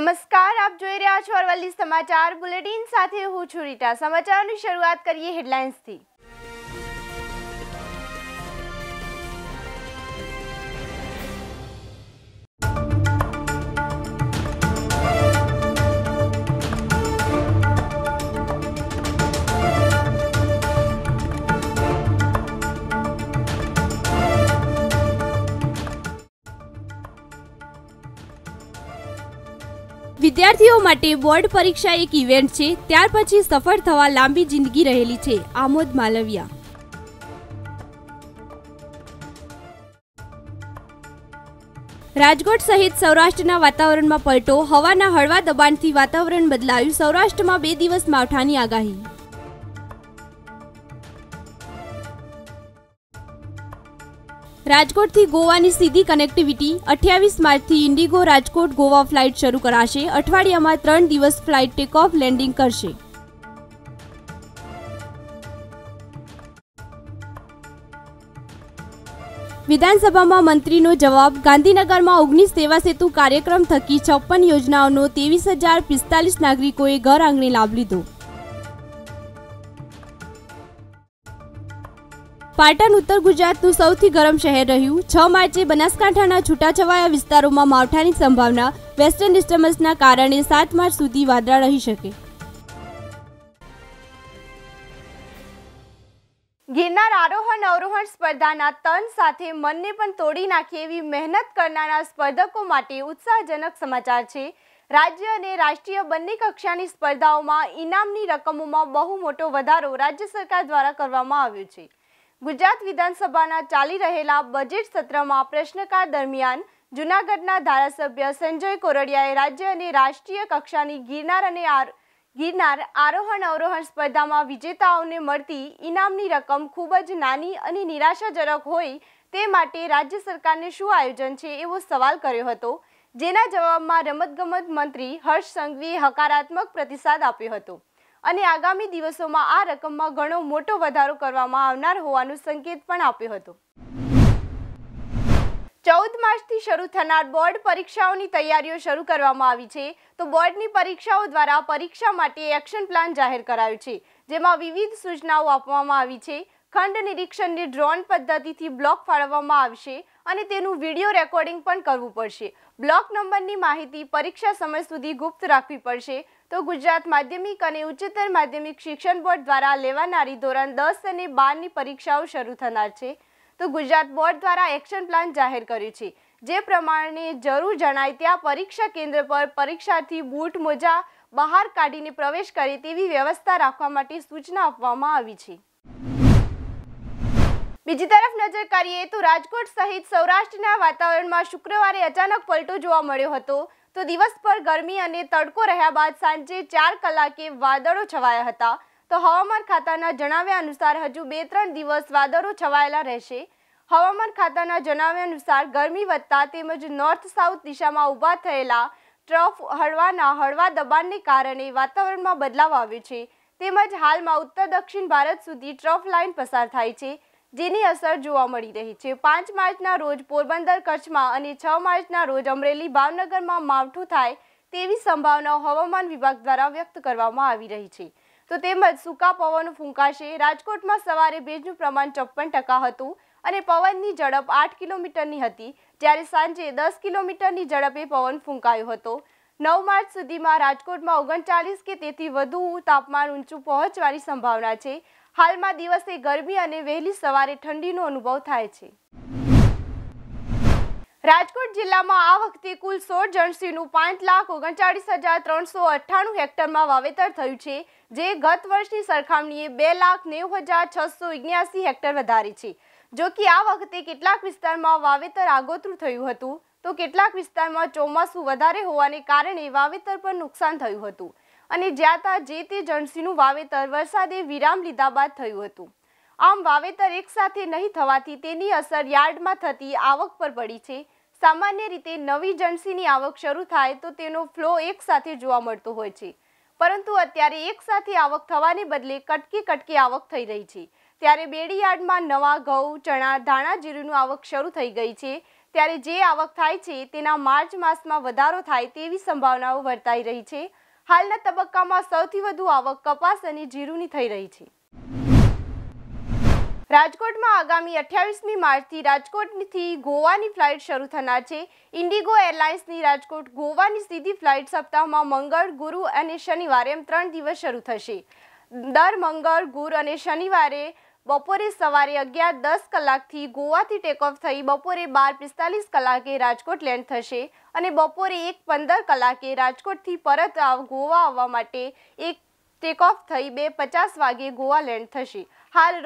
નમસ્કાર આપ જોઈ રહ્યા છો અરવલ્લી સમાચાર બુલેટિન સાથે હું છું રીટા સમાચારની શરૂઆત કરીએ હેડલાઇન્સથી વિદ્યાર્થીઓ માટે બોર્ડ પરીક્ષા એક ઇવેન્ટ છે ત્યાર પછી સફળ થવા લાંબી જિંદગી રહેલી છે આમોદ માલવિયા રાજકોટ સહિત સૌરાષ્ટ્રના વાતાવરણમાં પલટો હવાના હળવા દબાણથી વાતાવરણ બદલાયું સૌરાષ્ટ્રમાં બે દિવસ માવઠાની આગાહી રાજકોટથી ગોવાની સીધી કનેક્ટિવિટી અઠ્યાવીસ માર્ચથી ઇન્ડિગો રાજકોટ ગોવા ફ્લાઇટ શરૂ કરાશે અઠવાડિયામાં ત્રણ દિવસ ફ્લાઇટ ટેકઓફ લેન્ડિંગ કરશે વિધાનસભામાં મંત્રીનો જવાબ ગાંધીનગરમાં ઓગણીસ સેવા સેતુ કાર્યક્રમ થકી છપ્પન યોજનાઓનો ત્રેવીસ હજાર પિસ્તાલીસ નાગરિકોએ ઘર આંગણે લાભ લીધો પાટણ ઉત્તર ગુજરાતનું સૌથી ગરમ શહેર રહ્યું છ માર્ચે બનાસકાંઠાના છૂટાછવાયા વિસ્તારોમાં માવઠાની સંભાવના વેસ્ટર્ન ડિસ્ટર્બન્સના કારણે સાત માર્ચ સુધી વાદળા રહી શકે ગિરનાર આરોહણ અવરોહણ સ્પર્ધાના તન સાથે મનને પણ તોડી નાખે એવી મહેનત કરનારા સ્પર્ધકો માટે ઉત્સાહજનક સમાચાર છે રાજ્ય અને રાષ્ટ્રીય બંને કક્ષાની સ્પર્ધાઓમાં ઇનામની રકમોમાં બહુ મોટો વધારો રાજ્ય સરકાર દ્વારા કરવામાં આવ્યો છે ગુજરાત વિધાનસભાના ચાલી રહેલા બજેટ સત્રમાં પ્રશ્નકાળ દરમિયાન જૂનાગઢના ધારાસભ્ય સંજય કોરડિયાએ રાજ્ય અને રાષ્ટ્રીય કક્ષાની ગિરનાર અને ગિરનાર આરોહણ અવરોહણ સ્પર્ધામાં વિજેતાઓને મળતી ઇનામની રકમ ખૂબ જ નાની અને નિરાશાજનક હોય તે માટે રાજ્ય સરકારને શું આયોજન છે એવો સવાલ કર્યો હતો જેના જવાબમાં રમતગમત મંત્રી હર્ષ સંઘવીએ હકારાત્મક પ્રતિસાદ આપ્યો હતો અને આગામી દિવસોમાં આ રકમમાં ઘણો મોટો વધારો કરવામાં આવનાર હોવાનો સંકેત પણ આપ્યો હતો ચૌદ માર્ચથી શરૂ થનાર બોર્ડ પરીક્ષાઓની તૈયારીઓ શરૂ કરવામાં આવી છે તો બોર્ડની પરીક્ષાઓ દ્વારા પરીક્ષા માટે એક્શન પ્લાન જાહેર કરાયો છે જેમાં વિવિધ સૂચનાઓ આપવામાં આવી છે ખંડ નિરીક્ષણને ડ્રોન પદ્ધતિથી બ્લોક ફાળવવામાં આવશે અને તેનું વિડીયો રેકોર્ડિંગ પણ કરવું પડશે બ્લોક નંબરની માહિતી પરીક્ષા સમય સુધી ગુપ્ત રાખવી પડશે તો ગુજરાત માધ્યમિક અને ઉચ્ચતર માધ્યમિક શિક્ષણ બોર્ડ દ્વારા લેવાનારી ધોરણ દસ અને બારની પરીક્ષાઓ શરૂ થનાર છે તો ગુજરાત બોર્ડ દ્વારા એક્શન પ્લાન જાહેર કર્યું છે જે પ્રમાણે જરૂર જણાય ત્યાં પરીક્ષા કેન્દ્ર પર પરીક્ષાર્થી બૂટ મોજા બહાર કાઢીને પ્રવેશ કરે તેવી વ્યવસ્થા રાખવા માટે સૂચના આપવામાં આવી છે બીજી તરફ નજર કરીએ તો રાજકોટ સહિત સૌરાષ્ટ્રના વાતાવરણમાં શુક્રવારે અચાનક પલટો જોવા મળ્યો હતો તો દિવસભર ગરમી અને તડકો રહ્યા બાદ સાંજે ચાર કલાકે વાદળો છવાયા હતા તો હવામાન ખાતાના જણાવ્યા અનુસાર હજુ બે ત્રણ દિવસ વાદળો છવાયેલા રહેશે હવામાન ખાતાના જણાવ્યા અનુસાર ગરમી વધતા તેમજ નોર્થ સાઉથ દિશામાં ઊભા થયેલા ટ્રફ હળવાના હળવા દબાણને કારણે વાતાવરણમાં બદલાવ આવ્યો છે તેમજ હાલમાં ઉત્તર દક્ષિણ ભારત સુધી ટ્રફ લાઇન પસાર થાય છે જેની અસર જોવા મળી રહી છે પાંચ માર્ચના રોજ પોરબંદર કચ્છમાં અને છ માર્ચના રોજ અમરેલી ભાવનગરમાં માવઠું થાય તેવી સંભાવનાઓ હવામાન વિભાગ દ્વારા વ્યક્ત કરવામાં આવી રહી છે તો તેમજ સૂકા પવન ફૂંકાશે રાજકોટમાં સવારે ભેજનું પ્રમાણ ચોપન ટકા હતું અને પવનની ઝડપ આઠ કિલોમીટરની હતી જ્યારે સાંજે દસ કિલોમીટરની ઝડપે પવન ફૂંકાયો હતો નવ માર્ચ સુધીમાં રાજકોટમાં ઓગણચાલીસ કે તેથી વધુ તાપમાન ઊંચું પહોંચવાની સંભાવના છે હાલમાં દિવસે ગરમી અને વહેલી સવારે ઠંડીનો અનુભવ થાય છે રાજકોટ જિલ્લામાં આ વખતે કુલ સોળ જણસીનું પાંચ લાખ ઓગણચાળીસ હજાર ત્રણસો અઠ્ઠાણું હેક્ટરમાં વાવેતર થયું છે જે ગત વર્ષની સરખામણીએ બે લાખ નેવું હજાર છસો ઓગણ્યાસી હેક્ટર વધારે છે જો કે આ વખતે કેટલાક વિસ્તારમાં વાવેતર આગોતરું થયું હતું તો કેટલાક વિસ્તારમાં ચોમાસું વધારે હોવાને કારણે વાવેતર પર નુકસાન થયું હતું અને જ્યાં ત્યાં જે તે જણસીનું વાવેતર વરસાદે વિરામ લીધા બાદ થયું હતું આમ વાવેતર એકસાથે નહીં થવાથી તેની અસર યાર્ડમાં થતી આવક પર પડી છે સામાન્ય રીતે નવી જણસીની આવક શરૂ થાય તો તેનો ફ્લો એકસાથે જોવા મળતો હોય છે પરંતુ અત્યારે એકસાથે આવક થવાને બદલે કટકી કટકી આવક થઈ રહી છે ત્યારે બેડી યાર્ડમાં નવા ઘઉં ચણા ધાણા જીરુંનું આવક શરૂ થઈ ગઈ છે ત્યારે જે આવક થાય છે તેના માર્ચ માસમાં વધારો થાય તેવી સંભાવનાઓ વર્તાઈ રહી છે હાલના તબક્કામાં સૌથી વધુ આવક કપાસ અને જીરુની થઈ રહી છે રાજકોટમાં આગામી અઠ્યાવીસમી માર્ચથી રાજકોટથી ગોવાની ફ્લાઇટ શરૂ થનાર છે ઇન્ડિગો એરલાઇન્સની રાજકોટ ગોવાની સીધી ફ્લાઇટ સપ્તાહમાં મંગળ ગુરુ અને શનિવારે એમ ત્રણ દિવસ શરૂ થશે દર મંગળ ગુરુ અને શનિવારે બપોરે સવારે અગિયાર દસ કલાકથી ગોવાથી ટેકઓફ થઈ બપોરે બાર પિસ્તાલીસ કલાકે રાજકોટ લેન્ડ થશે અને બપોરે એક પંદર કલાકે રાજકોટથી પરત આવ ગોવા આવવા માટે એક ટેકઓફ થઈ બે પચાસ વાગે ગોવા લેન્ડ થશે હાલ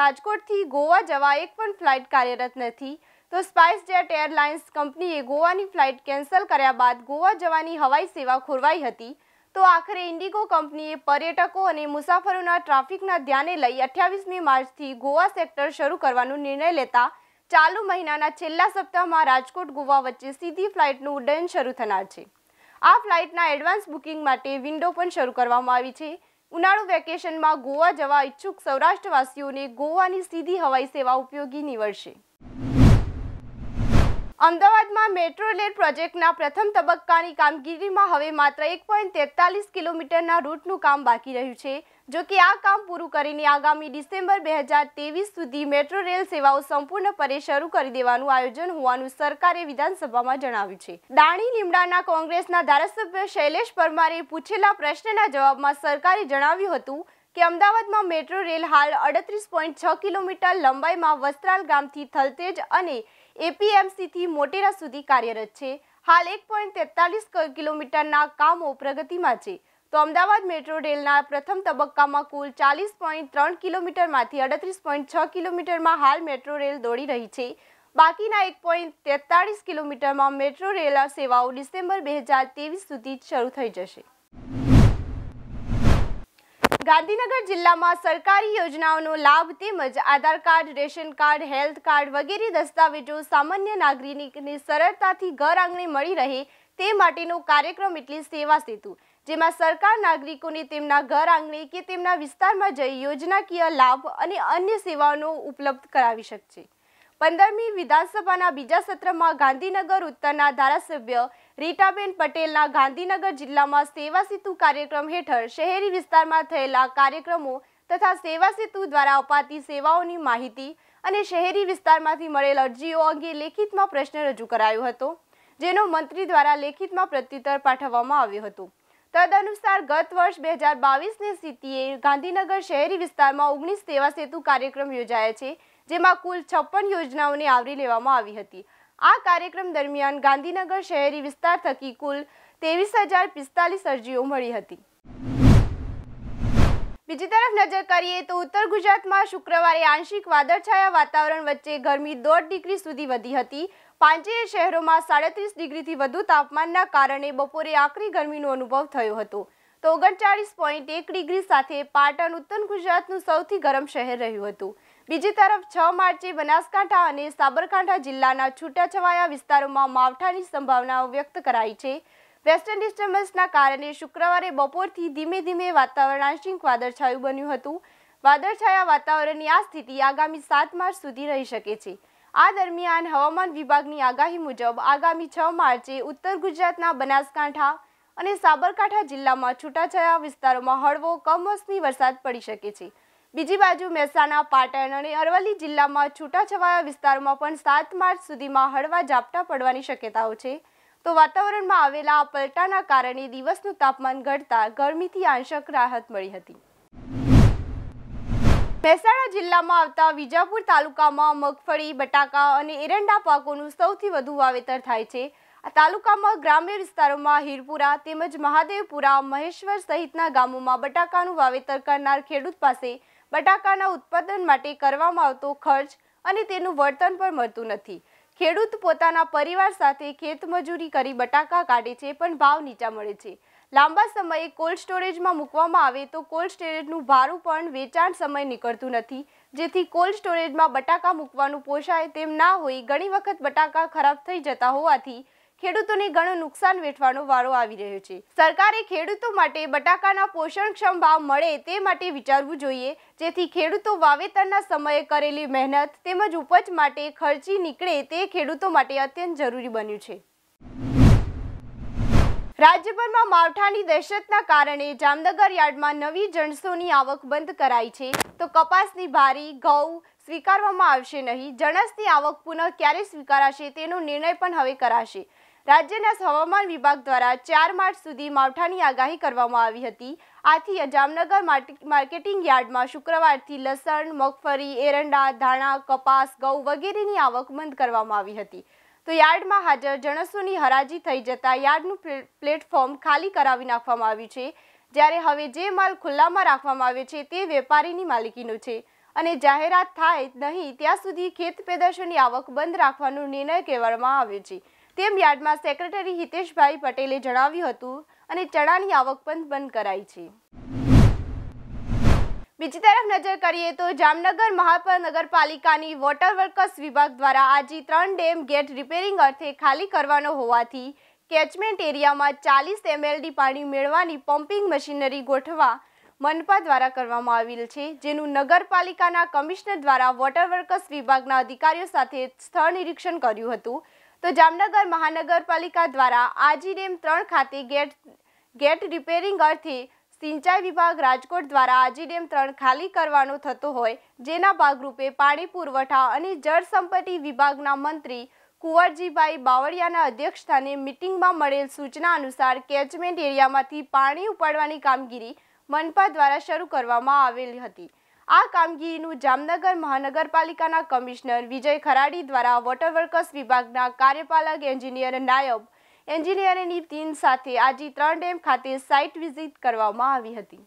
રાજકોટથી ગોવા જવા એક પણ ફ્લાઇટ કાર્યરત નથી તો સ્પાઇસજેટ એરલાઇન્સ કંપનીએ ગોવાની ફ્લાઇટ કેન્સલ કર્યા બાદ ગોવા જવાની હવાઈ સેવા ખોરવાઈ હતી તો આખરે ઇન્ડિગો કંપનીએ પર્યટકો અને મુસાફરોના ટ્રાફિકના ધ્યાને લઈ અઠ્યાવીસમી માર્ચથી ગોવા સેક્ટર શરૂ કરવાનો નિર્ણય લેતા ચાલુ મહિનાના છેલ્લા સપ્તાહમાં રાજકોટ ગોવા વચ્ચે સીધી ફ્લાઇટનું ઉડ્ડયન શરૂ થનાર છે આ ફ્લાઇટના એડવાન્સ બુકિંગ માટે વિન્ડો પણ શરૂ કરવામાં આવી છે ઉનાળુ વેકેશનમાં ગોવા જવા ઈચ્છુક સૌરાષ્ટ્રવાસીઓને ગોવાની સીધી હવાઈ સેવા ઉપયોગી નીવડશે અમદાવાદમાં મેટ્રો રેલ પ્રોજેક્ટના પ્રથમ તબક્કાની કામગીરીમાં હવે માત્ર એક પોઈન્ટ તેતાલીસ કિલોમીટરના રૂટનું કામ બાકી રહ્યું છે જો કે આ કામ પૂરું કરીને આગામી ડિસેમ્બર બે હજાર તેવીસ સુધી મેટ્રો રેલ સેવાઓ સંપૂર્ણપણે શરૂ કરી દેવાનું આયોજન હોવાનું સરકારે વિધાનસભામાં જણાવ્યું છે દાણી લીમડાના કોંગ્રેસના ધારાસભ્ય શૈલેષ પરમારે પૂછેલા પ્રશ્નના જવાબમાં સરકારે જણાવ્યું હતું કે અમદાવાદમાં મેટ્રો રેલ હાલ અડત્રીસ પોઈન્ટ છ કિલોમીટર લંબાઈમાં વસ્ત્રાલ ગામથી થલતેજ અને એપીએમસીથી મોટેરા સુધી કાર્યરત છે હાલ એક પોઈન્ટ તેતાલીસ કિલોમીટરના કામો પ્રગતિમાં છે તો અમદાવાદ મેટ્રો રેલના પ્રથમ તબક્કામાં કુલ ચાલીસ પોઈન્ટ ત્રણ કિલોમીટરમાંથી અડત્રીસ પોઈન્ટ છ કિલોમીટરમાં હાલ મેટ્રો રેલ દોડી રહી છે બાકીના એક પોઈન્ટ તેતાળીસ કિલોમીટરમાં મેટ્રો રેલ સેવાઓ ડિસેમ્બર બે હજાર તેવીસ સુધી શરૂ થઈ જશે ગાંધીનગર જિલ્લામાં સરકારી યોજનાઓનો લાભ તેમજ Aadhaar card ration card health card વગેરે દસ્તાવેજો સામાન્ય નાગરિકને સરળતાથી ઘર આંગણે મળી રહે તે માટેનો કાર્યક્રમ એટલે સેવા સેતુ જેમાં સરકાર નાગરિકોને તેમના ઘર આંગણે કે તેમના વિસ્તારમાં જઈ યોજનાકીય લાભ અને અન્ય સેવાઓનો ઉપલબ્ધ કરાવી શકશે પંદરમી વિધાનસભાના બીજા સત્રમાં ગાંધીનગર ઉત્તરના ધારાસભ્ય રીટાબેન પટેલના ગાંધીનગર જિલ્લામાં સેવા સેતુ કાર્યક્રમ હેઠળ શહેરી વિસ્તારમાં થયેલા કાર્યક્રમો તથા સેવા સેતુ દ્વારા અપાતી સેવાઓની માહિતી અને શહેરી વિસ્તારમાંથી મળેલ અરજીઓ અંગે લેખિતમાં પ્રશ્ન રજૂ કરાયો હતો જેનો મંત્રી દ્વારા લેખિતમાં પ્રત્યુત્તર પાઠવવામાં આવ્યો હતો તદ અનુસાર ગત વર્ષ બે હજાર બાવીસની સ્થિતિએ ગાંધીનગર શહેરી વિસ્તારમાં ઓગણીસ સેવા સેતુ કાર્યક્રમ યોજાયા છે જેમાં કુલ છપ્પન યોજનાઓને આવરી લેવામાં આવી હતી આ કાર્યક્રમ દરમિયાન ગાંધીનગર શહેરી વિસ્તાર થકી કુલ ત્રેવીસ હજાર પિસ્તાલીસ અરજીઓ મળી હતી બીજી તરફ નજર કરીએ તો ઉત્તર ગુજરાતમાં શુક્રવારે આંશિક વાદળછાયા વાતાવરણ વચ્ચે ગરમી દોઢ ડિગ્રી સુધી વધી હતી પાંચેય શહેરોમાં સાડત્રીસ ડિગ્રીથી વધુ તાપમાનના કારણે બપોરે આકરી ગરમીનો અનુભવ થયો હતો તો ઓગણચાળીસ પોઈન્ટ એક ડિગ્રી સાથે પાટણ ઉત્તર ગુજરાતનું સૌથી ગરમ શહેર રહ્યું હતું બીજી તરફ છ માર્ચે બનાસકાંઠા અને સાબરકાંઠા જિલ્લાના છૂટાછવાયા વિસ્તારોમાં માવઠાની સંભાવનાઓ વ્યક્ત કરાઈ છે વેસ્ટર્ન ડિસ્ટર્બન્સના કારણે શુક્રવારે બપોરથી ધીમે ધીમે વાતાવરણ આંશિક વાદળછાયું બન્યું હતું વાદળછાયા વાતાવરણની આ સ્થિતિ આગામી સાત માર્ચ સુધી રહી શકે છે આ દરમિયાન હવામાન વિભાગની આગાહી મુજબ આગામી છ માર્ચે ઉત્તર ગુજરાતના બનાસકાંઠા અને સાબરકાંઠા જિલ્લામાં છૂટાછવાયા વિસ્તારોમાં હળવો કમોસમી વરસાદ પડી શકે છે બીજી બાજુ મહેસાણા પાટણ અને અરવલ્લી જિલ્લામાં છૂટાછવાયા વિસ્તારોમાં પણ સાત માર્ચ સુધીમાં હળવા ઝાપટા પડવાની શક્યતાઓ છે તો વાતાવરણમાં આવેલા આ પલટાના કારણે દિવસનું તાપમાન ઘટતા ગરમીથી આંશક રાહત મળી હતી મહેસાણા જિલ્લામાં આવતા વિજાપુર તાલુકામાં મગફળી બટાકા અને એરંડા પાકોનું સૌથી વધુ વાવેતર થાય છે આ તાલુકામાં ગ્રામ્ય વિસ્તારોમાં હીરપુરા તેમજ મહાદેવપુરા મહેશ્વર સહિતના ગામોમાં બટાકાનું વાવેતર કરનાર ખેડૂત પાસે બટાકાના ઉત્પાદન માટે કરવામાં આવતો ખર્ચ અને તેનું વર્તન પણ મળતું નથી ખેડૂત પોતાના પરિવાર સાથે ખેતમજૂરી કરી બટાકા કાઢે છે પણ ભાવ નીચા મળે છે લાંબા સમયે કોલ્ડ સ્ટોરેજમાં મૂકવામાં આવે તો કોલ્ડ સ્ટોરેજનું ભારું પણ વેચાણ સમય નીકળતું નથી જેથી કોલ્ડ સ્ટોરેજમાં બટાકા મૂકવાનું પોષાય તેમ ના હોય ઘણી વખત બટાકા ખરાબ થઈ જતા હોવાથી ખેડૂતોને ઘણું નુકસાન વેઠવાનો વારો આવી રહ્યો છે સરકારે ખેડૂતો માટે બટાકાના પોષણક્ષમ ભાવ મળે તે માટે વિચારવું જોઈએ જેથી ખેડૂતો વાવેતરના સમયે કરેલી મહેનત તેમજ ઉપજ માટે ખર્ચી નીકળે તે ખેડૂતો માટે અત્યંત જરૂરી બન્યું છે રાજ્યભરમાં માવઠાની દહેશતના કારણે જામનગર યાર્ડમાં નવી જણસોની આવક બંધ કરાઈ છે તો કપાસની ભારી ઘઉં સ્વીકારવામાં આવશે નહીં જણસની આવક પુનઃ ક્યારે સ્વીકારાશે તેનો નિર્ણય પણ હવે કરાશે રાજ્યના હવામાન વિભાગ દ્વારા ચાર માર્ચ સુધી માવઠાની આગાહી કરવામાં આવી હતી આથી જામનગર માર્કેટિંગ યાર્ડમાં શુક્રવારથી લસણ મગફળી એરંડા ધાણા કપાસ ઘઉં વગેરેની આવક બંધ કરવામાં આવી હતી તો યાર્ડમાં હાજર જણસોની હરાજી થઈ જતા યાર્ડનું પ્લેટફોર્મ ખાલી કરાવી નાખવામાં આવ્યું છે જ્યારે હવે જે માલ ખુલ્લામાં રાખવામાં આવે છે તે વેપારીની માલિકીનું છે અને જાહેરાત થાય નહીં ત્યાં સુધી ખેત પેદાશોની આવક બંધ રાખવાનો નિર્ણય કહેવામાં આવ્યો છે તેમ યાર્ડમાં સેક્રેટરી હિતેશભાઈ પટેલે જણાવ્યું હતું અને ચણાની આવક પણ બંધ કરાઈ છે બીજી તરફ નજર કરીએ તો જામનગર મહાનગરપાલિકાની વોટર વર્કર્સ વિભાગ દ્વારા આજે ત્રણ ડેમ ગેટ રિપેરિંગ અર્થે ખાલી કરવાનો હોવાથી કેચમેન્ટ એરિયામાં ચાલીસ એમએલડી પાણી મેળવાની પમ્પિંગ મશીનરી ગોઠવા મનપા દ્વારા કરવામાં આવેલ છે જેનું નગરપાલિકાના કમિશનર દ્વારા વોટર વર્કર્સ વિભાગના અધિકારીઓ સાથે સ્થળ નિરીક્ષણ કર્યું હતું તો જામનગર મહાનગરપાલિકા દ્વારા આજી ડેમ ત્રણ ખાતે ગેટ ગેટ રિપેરિંગ અર્થે સિંચાઈ વિભાગ રાજકોટ દ્વારા આજી ડેમ ત્રણ ખાલી કરવાનો થતો હોય જેના ભાગરૂપે પાણી પુરવઠા અને જળસંપત્તિ વિભાગના મંત્રી કુંવરજીભાઈ બાવળિયાના અધ્યક્ષસ્થાને મિટિંગમાં મળેલ સૂચના અનુસાર કેચમેન્ટ એરિયામાંથી પાણી ઉપાડવાની કામગીરી મનપા દ્વારા શરૂ કરવામાં આવેલી હતી આ કામગીરીનું જામનગર મહાનગરપાલિકાના કમિશનર વિજય ખરાડી દ્વારા વોટર વર્કર્સ વિભાગના કાર્યપાલક એન્જિનિયર નાયબ એન્જિનિયરની ટીમ સાથે આજે ત્રણ ડેમ ખાતે સાઇટ વિઝિટ કરવામાં આવી હતી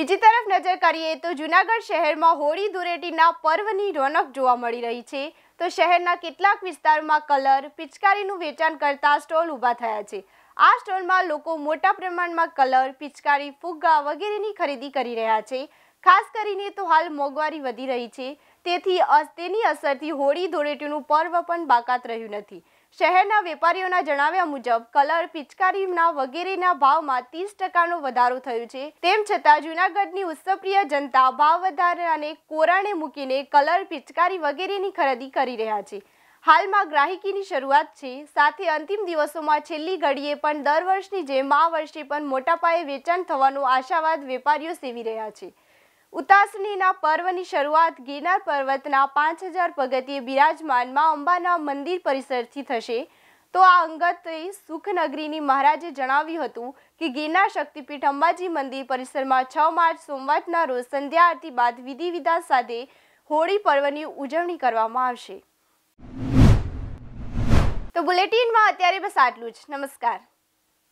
બીજી તરફ નજર કરીએ તો જુનાગઢ શહેરમાં હોળી ધૂળેટીના પર્વની રોનક જોવા મળી રહી છે તો શહેરના કેટલાક વિસ્તારમાં કલર પિચકારીનું વેચાણ કરતા સ્ટોલ ઊભા થયા છે આ સ્ટોરમાં લોકો મોટા પ્રમાણમાં કલર પિચકારી ફુગ્ગા વગેરેની ખરીદી કરી રહ્યા છે ખાસ કરીને તો હાલ મોંઘવારી વધી રહી છે તેથી તેની અસરથી હોળી ધૂળેટીનું પર્વ પણ બાકાત રહ્યું નથી શહેરના વેપારીઓના જણાવ્યા મુજબ કલર પિચકારીના વગેરેના ભાવમાં ત્રીસ ટકાનો વધારો થયો છે તેમ છતાં જૂનાગઢની ઉત્સવપ્રિય જનતા ભાવ વધારાને કોરાણે મૂકીને કલર પિચકારી વગેરેની ખરીદી કરી રહ્યા છે હાલમાં ગ્રાહકીની શરૂઆત છે સાથે અંતિમ દિવસોમાં છેલ્લી ઘડીએ પણ દર વર્ષની જેમ આ વર્ષે પણ મોટા પાયે વેચાણ થવાનો આશાવાદ વેપારીઓ સેવી રહ્યા છે ઉતાસનીના પર્વની શરૂઆત ગિરનાર પર્વતના પાંચ હજાર પગથિયે બિરાજમાનમાં અંબાના મંદિર પરિસરથી થશે તો આ અંગતે સુખનગરીની મહારાજે જણાવ્યું હતું કે ગિરનાર શક્તિપીઠ અંબાજી મંદિર પરિસરમાં છ માર્ચ સોમવારના રોજ સંધ્યા આરતી બાદ વિધિ વિધા સાથે હોળી પર્વની ઉજવણી કરવામાં આવશે તો બુલેટિનમાં અત્યારે બસ આટલું જ નમસ્કાર